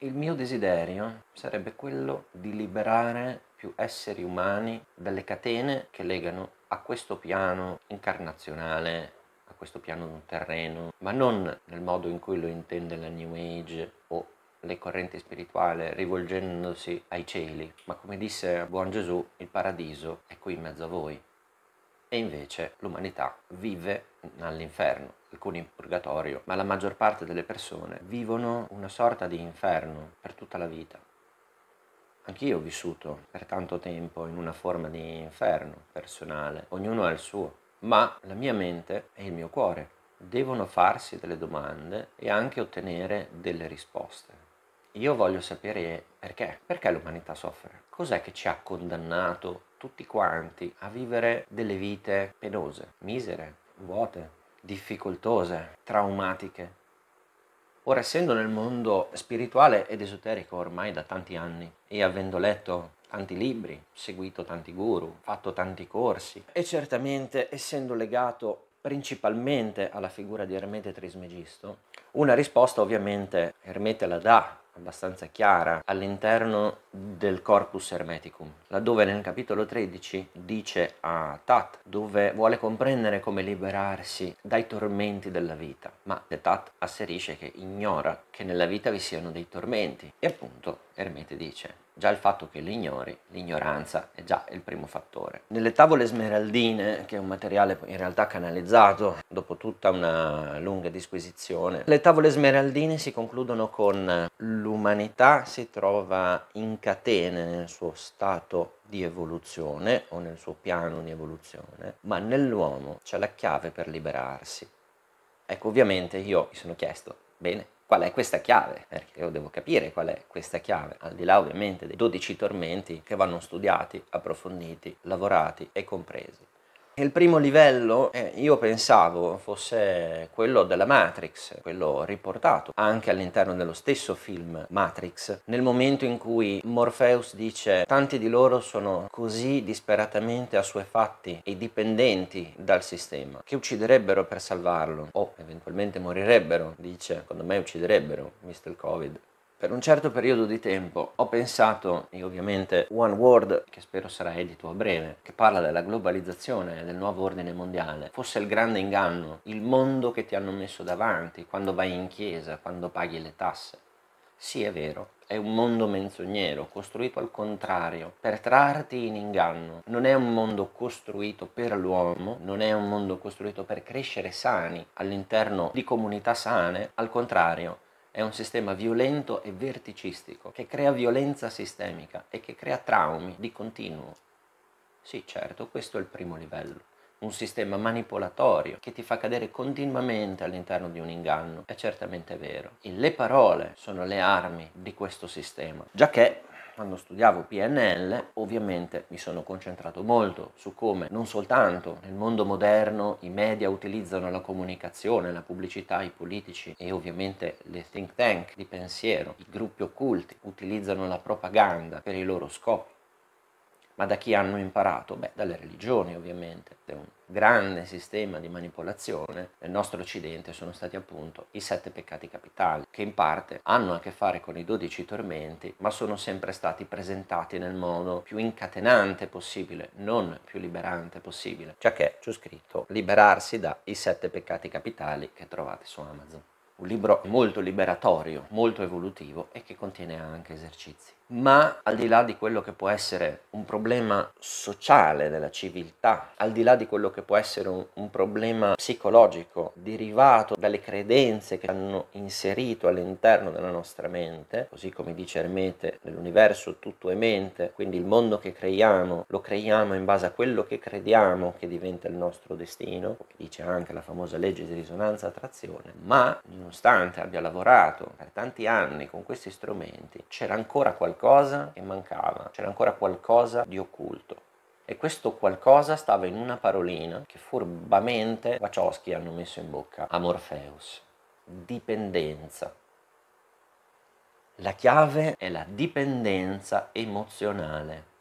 Il mio desiderio sarebbe quello di liberare più esseri umani dalle catene che legano a questo piano incarnazionale, a questo piano terreno, ma non nel modo in cui lo intende la New Age o le correnti spirituali rivolgendosi ai cieli, ma come disse buon Gesù, il paradiso è qui in mezzo a voi e invece l'umanità vive all'inferno, alcuni in purgatorio, ma la maggior parte delle persone vivono una sorta di inferno per tutta la vita. Anch'io ho vissuto per tanto tempo in una forma di inferno personale, ognuno ha il suo, ma la mia mente e il mio cuore devono farsi delle domande e anche ottenere delle risposte. Io voglio sapere perché, perché l'umanità soffre, cos'è che ci ha condannato tutti quanti a vivere delle vite penose, misere, vuote, difficoltose, traumatiche. Ora, essendo nel mondo spirituale ed esoterico ormai da tanti anni e avendo letto tanti libri, seguito tanti guru, fatto tanti corsi e certamente essendo legato principalmente alla figura di Ermete Trismegisto, una risposta ovviamente Ermete la dà abbastanza chiara all'interno del corpus hermeticum, laddove nel capitolo 13 dice a Tat, dove vuole comprendere come liberarsi dai tormenti della vita, ma Tat asserisce che ignora che nella vita vi siano dei tormenti e appunto Ermete dice, già il fatto che l'ignori, l'ignoranza è già il primo fattore. Nelle tavole smeraldine, che è un materiale in realtà canalizzato dopo tutta una lunga disquisizione, le tavole smeraldine si concludono con l'umanità si trova in catene nel suo stato di evoluzione o nel suo piano di evoluzione, ma nell'uomo c'è la chiave per liberarsi. Ecco, ovviamente io mi sono chiesto, bene, qual è questa chiave, perché io devo capire qual è questa chiave, al di là ovviamente dei 12 tormenti che vanno studiati, approfonditi, lavorati e compresi. Il primo livello eh, io pensavo fosse quello della Matrix, quello riportato anche all'interno dello stesso film Matrix, nel momento in cui Morpheus dice tanti di loro sono così disperatamente assuefatti e dipendenti dal sistema che ucciderebbero per salvarlo o eventualmente morirebbero, dice, secondo me ucciderebbero, visto il Covid. Per un certo periodo di tempo ho pensato, e ovviamente One World, che spero sarà edito a breve, che parla della globalizzazione e del nuovo ordine mondiale, fosse il grande inganno, il mondo che ti hanno messo davanti quando vai in chiesa, quando paghi le tasse. Sì, è vero, è un mondo menzognero, costruito al contrario, per trarti in inganno. Non è un mondo costruito per l'uomo, non è un mondo costruito per crescere sani all'interno di comunità sane, al contrario, è un sistema violento e verticistico che crea violenza sistemica e che crea traumi di continuo. Sì, certo, questo è il primo livello. Un sistema manipolatorio che ti fa cadere continuamente all'interno di un inganno è certamente vero. E le parole sono le armi di questo sistema, già che quando studiavo PNL ovviamente mi sono concentrato molto su come non soltanto nel mondo moderno i media utilizzano la comunicazione, la pubblicità, i politici e ovviamente le think tank di pensiero, i gruppi occulti utilizzano la propaganda per i loro scopi ma da chi hanno imparato? Beh, dalle religioni ovviamente. È un grande sistema di manipolazione. Nel nostro occidente sono stati appunto i sette peccati capitali, che in parte hanno a che fare con i dodici tormenti, ma sono sempre stati presentati nel modo più incatenante possibile, non più liberante possibile. Già che c'è scritto liberarsi dai sette peccati capitali che trovate su Amazon. Un libro molto liberatorio, molto evolutivo e che contiene anche esercizi ma al di là di quello che può essere un problema sociale della civiltà, al di là di quello che può essere un, un, problema psicologico derivato dalle credenze che hanno inserito all'interno della nostra mente, così come dice Ermete, nell'universo tutto è mente, quindi il mondo che creiamo lo creiamo in base a quello che crediamo che diventa il nostro destino, che dice anche la famosa legge di risonanza attrazione, ma nonostante abbia lavorato per tanti anni con questi strumenti, c'era ancora qualcosa qualcosa che mancava, c'era ancora qualcosa di occulto. E questo qualcosa stava in una parolina che furbamente Wachowski hanno messo in bocca a Morpheus. Dipendenza. La chiave è la dipendenza emozionale.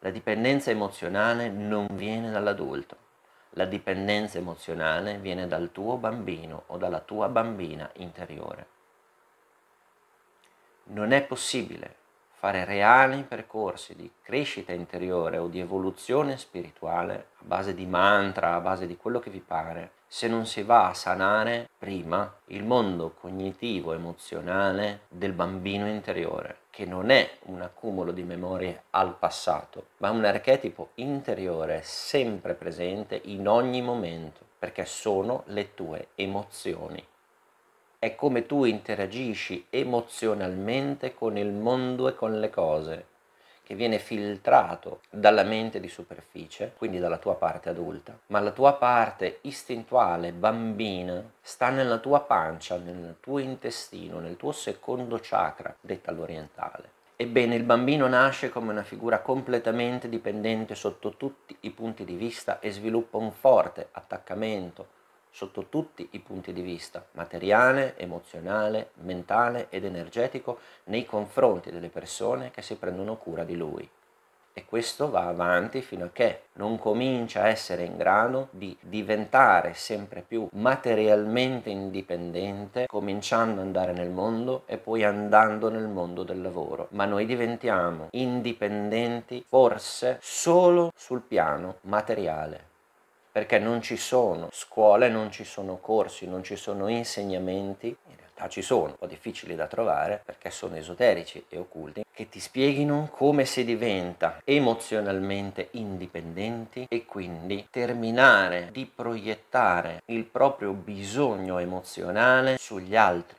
La dipendenza emozionale non viene dall'adulto. La dipendenza emozionale viene dal tuo bambino o dalla tua bambina interiore non è possibile fare reali percorsi di crescita interiore o di evoluzione spirituale a base di mantra, a base di quello che vi pare, se non si va a sanare prima il mondo cognitivo emozionale del bambino interiore, che non è un accumulo di memorie al passato, ma un archetipo interiore sempre presente in ogni momento, perché sono le tue emozioni è come tu interagisci emozionalmente con il mondo e con le cose, che viene filtrato dalla mente di superficie, quindi dalla tua parte adulta, ma la tua parte istintuale, bambina, sta nella tua pancia, nel tuo intestino, nel tuo secondo chakra, detta l'orientale. Ebbene, il bambino nasce come una figura completamente dipendente sotto tutti i punti di vista e sviluppa un forte attaccamento sotto tutti i punti di vista, materiale, emozionale, mentale ed energetico, nei confronti delle persone che si prendono cura di lui. E questo va avanti fino a che non comincia a essere in grado di diventare sempre più materialmente indipendente, cominciando ad andare nel mondo e poi andando nel mondo del lavoro. Ma noi diventiamo indipendenti forse solo sul piano materiale perché non ci sono scuole, non ci sono corsi, non ci sono insegnamenti, in realtà ci sono, un po' difficili da trovare perché sono esoterici e occulti, che ti spieghino come si diventa emozionalmente indipendenti e quindi terminare di proiettare il proprio bisogno emozionale sugli altri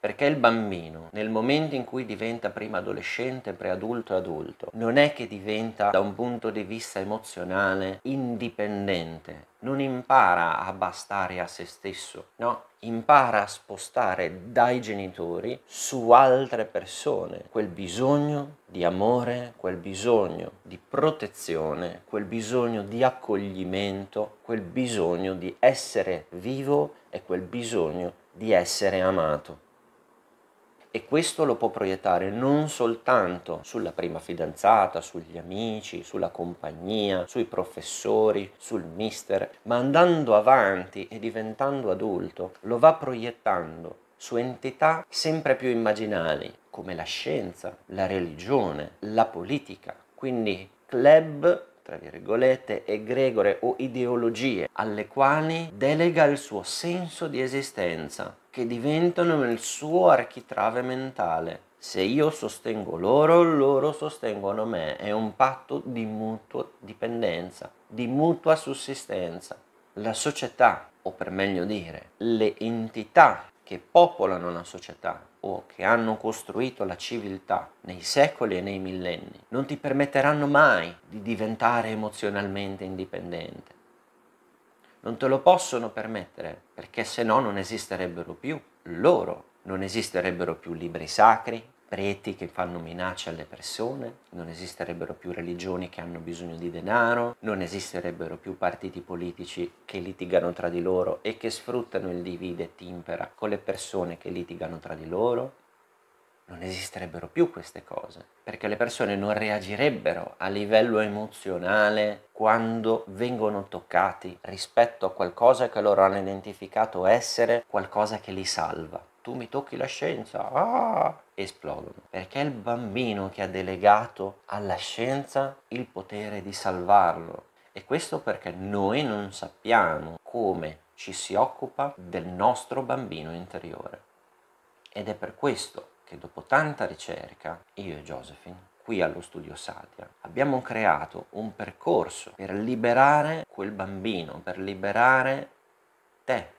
perché il bambino, nel momento in cui diventa prima adolescente, preadulto e adulto, non è che diventa da un punto di vista emozionale indipendente, non impara a bastare a se stesso, no? Impara a spostare dai genitori su altre persone quel bisogno di amore, quel bisogno di protezione, quel bisogno di accoglimento, quel bisogno di essere vivo e quel bisogno di essere amato e questo lo può proiettare non soltanto sulla prima fidanzata, sugli amici, sulla compagnia, sui professori, sul mister, ma andando avanti e diventando adulto lo va proiettando su entità sempre più immaginali come la scienza, la religione, la politica. Quindi club tra virgolette, egregore o ideologie alle quali delega il suo senso di esistenza, che diventano il suo architrave mentale. Se io sostengo loro, loro sostengono me. È un patto di mutua dipendenza, di mutua sussistenza. La società, o per meglio dire, le entità che popolano la società, o che hanno costruito la civiltà nei secoli e nei millenni non ti permetteranno mai di diventare emozionalmente indipendente. Non te lo possono permettere perché se no non esisterebbero più loro, non esisterebbero più libri sacri, preti che fanno minacce alle persone, non esisterebbero più religioni che hanno bisogno di denaro, non esisterebbero più partiti politici che litigano tra di loro e che sfruttano il divide e timpera con le persone che litigano tra di loro. Non esisterebbero più queste cose, perché le persone non reagirebbero a livello emozionale quando vengono toccati rispetto a qualcosa che loro hanno identificato essere qualcosa che li salva tu mi tocchi la scienza, ah! esplodono. Perché è il bambino che ha delegato alla scienza il potere di salvarlo. E questo perché noi non sappiamo come ci si occupa del nostro bambino interiore. Ed è per questo che dopo tanta ricerca, io e Josephine, qui allo studio Satya, abbiamo creato un percorso per liberare quel bambino, per liberare te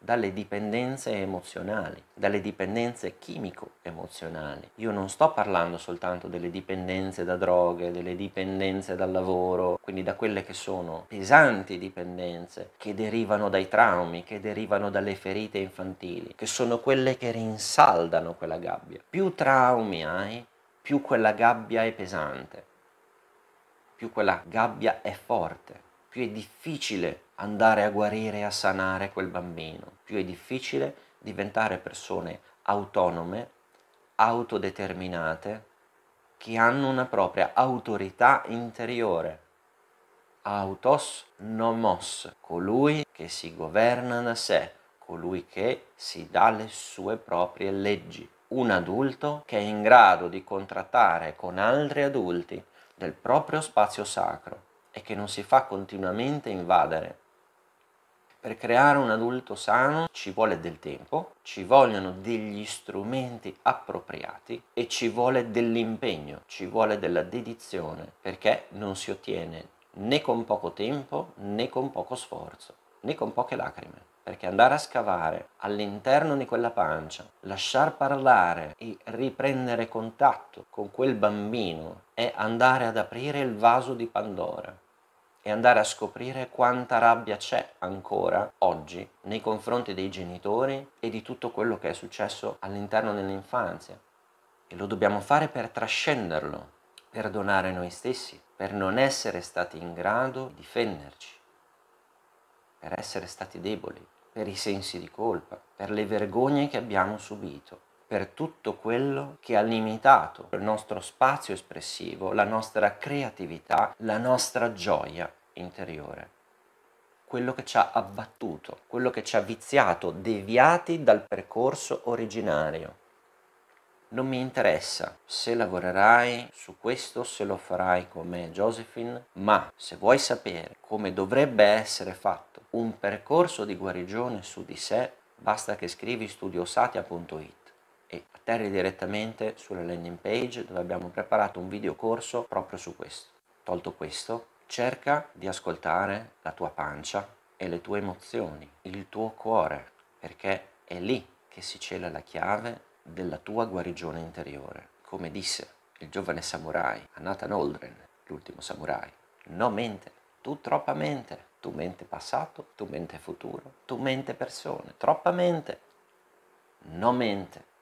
dalle dipendenze emozionali, dalle dipendenze chimico-emozionali. Io non sto parlando soltanto delle dipendenze da droghe, delle dipendenze dal lavoro, quindi da quelle che sono pesanti dipendenze che derivano dai traumi, che derivano dalle ferite infantili, che sono quelle che rinsaldano quella gabbia. Più traumi hai, più quella gabbia è pesante, più quella gabbia è forte, più è difficile andare a guarire e a sanare quel bambino, più è difficile diventare persone autonome, autodeterminate, che hanno una propria autorità interiore. Autos nomos, colui che si governa da sé, colui che si dà le sue proprie leggi. Un adulto che è in grado di contrattare con altri adulti del proprio spazio sacro e che non si fa continuamente invadere per creare un adulto sano ci vuole del tempo, ci vogliono degli strumenti appropriati e ci vuole dell'impegno, ci vuole della dedizione, perché non si ottiene né con poco tempo né con poco sforzo, né con poche lacrime. Perché andare a scavare all'interno di quella pancia, lasciar parlare e riprendere contatto con quel bambino è andare ad aprire il vaso di Pandora e andare a scoprire quanta rabbia c'è ancora oggi nei confronti dei genitori e di tutto quello che è successo all'interno dell'infanzia. E lo dobbiamo fare per trascenderlo, per perdonare noi stessi, per non essere stati in grado di difenderci, per essere stati deboli, per i sensi di colpa, per le vergogne che abbiamo subito, per tutto quello che ha limitato il nostro spazio espressivo, la nostra creatività, la nostra gioia interiore, quello che ci ha abbattuto, quello che ci ha viziato, deviati dal percorso originario. Non mi interessa se lavorerai su questo, se lo farai come Josephine, ma se vuoi sapere come dovrebbe essere fatto un percorso di guarigione su di sé, basta che scrivi studiosatia.it e atterri direttamente sulla landing page dove abbiamo preparato un video corso proprio su questo. Tolto questo, Cerca di ascoltare la tua pancia e le tue emozioni, il tuo cuore, perché è lì che si cela la chiave della tua guarigione interiore. Come disse il giovane samurai a Nathan Oldren, l'ultimo samurai, no mente, tu troppa mente, tu mente passato, tu mente futuro, tu mente persone, troppa mente, no mente.